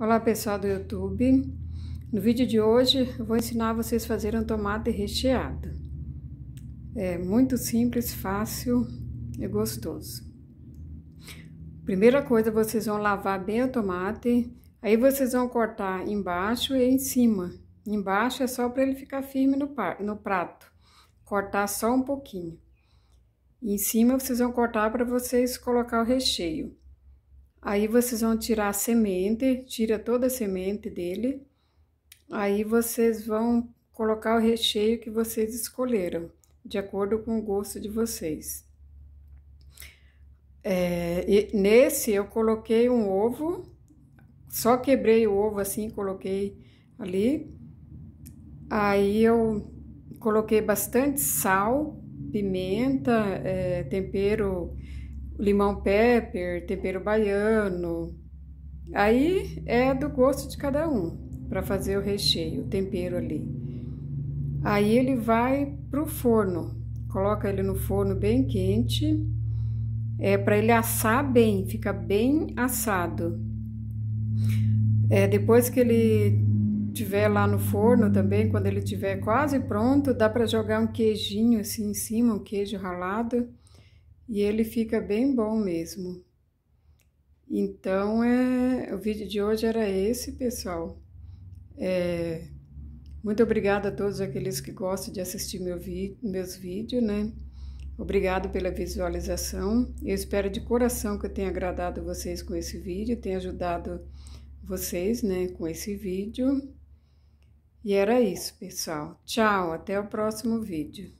Olá pessoal do YouTube, no vídeo de hoje eu vou ensinar vocês a fazer um tomate recheado. É muito simples, fácil e gostoso. Primeira coisa, vocês vão lavar bem o tomate, aí vocês vão cortar embaixo e em cima. Embaixo é só para ele ficar firme no, no prato, cortar só um pouquinho. E em cima vocês vão cortar para vocês colocar o recheio. Aí vocês vão tirar a semente, tira toda a semente dele. Aí vocês vão colocar o recheio que vocês escolheram, de acordo com o gosto de vocês. É, nesse eu coloquei um ovo, só quebrei o ovo assim, coloquei ali. Aí eu coloquei bastante sal, pimenta, é, tempero limão pepper, tempero baiano. Aí é do gosto de cada um para fazer o recheio, o tempero ali. Aí ele vai pro forno. Coloca ele no forno bem quente. É para ele assar bem, fica bem assado. É, depois que ele tiver lá no forno também, quando ele tiver quase pronto, dá para jogar um queijinho assim em cima, um queijo ralado e ele fica bem bom mesmo. Então, é, o vídeo de hoje era esse, pessoal. É, muito obrigada a todos aqueles que gostam de assistir meu meus vídeos, né? Obrigado pela visualização. Eu espero de coração que eu tenha agradado vocês com esse vídeo, tenha ajudado vocês, né, com esse vídeo. E era isso, pessoal. Tchau, até o próximo vídeo.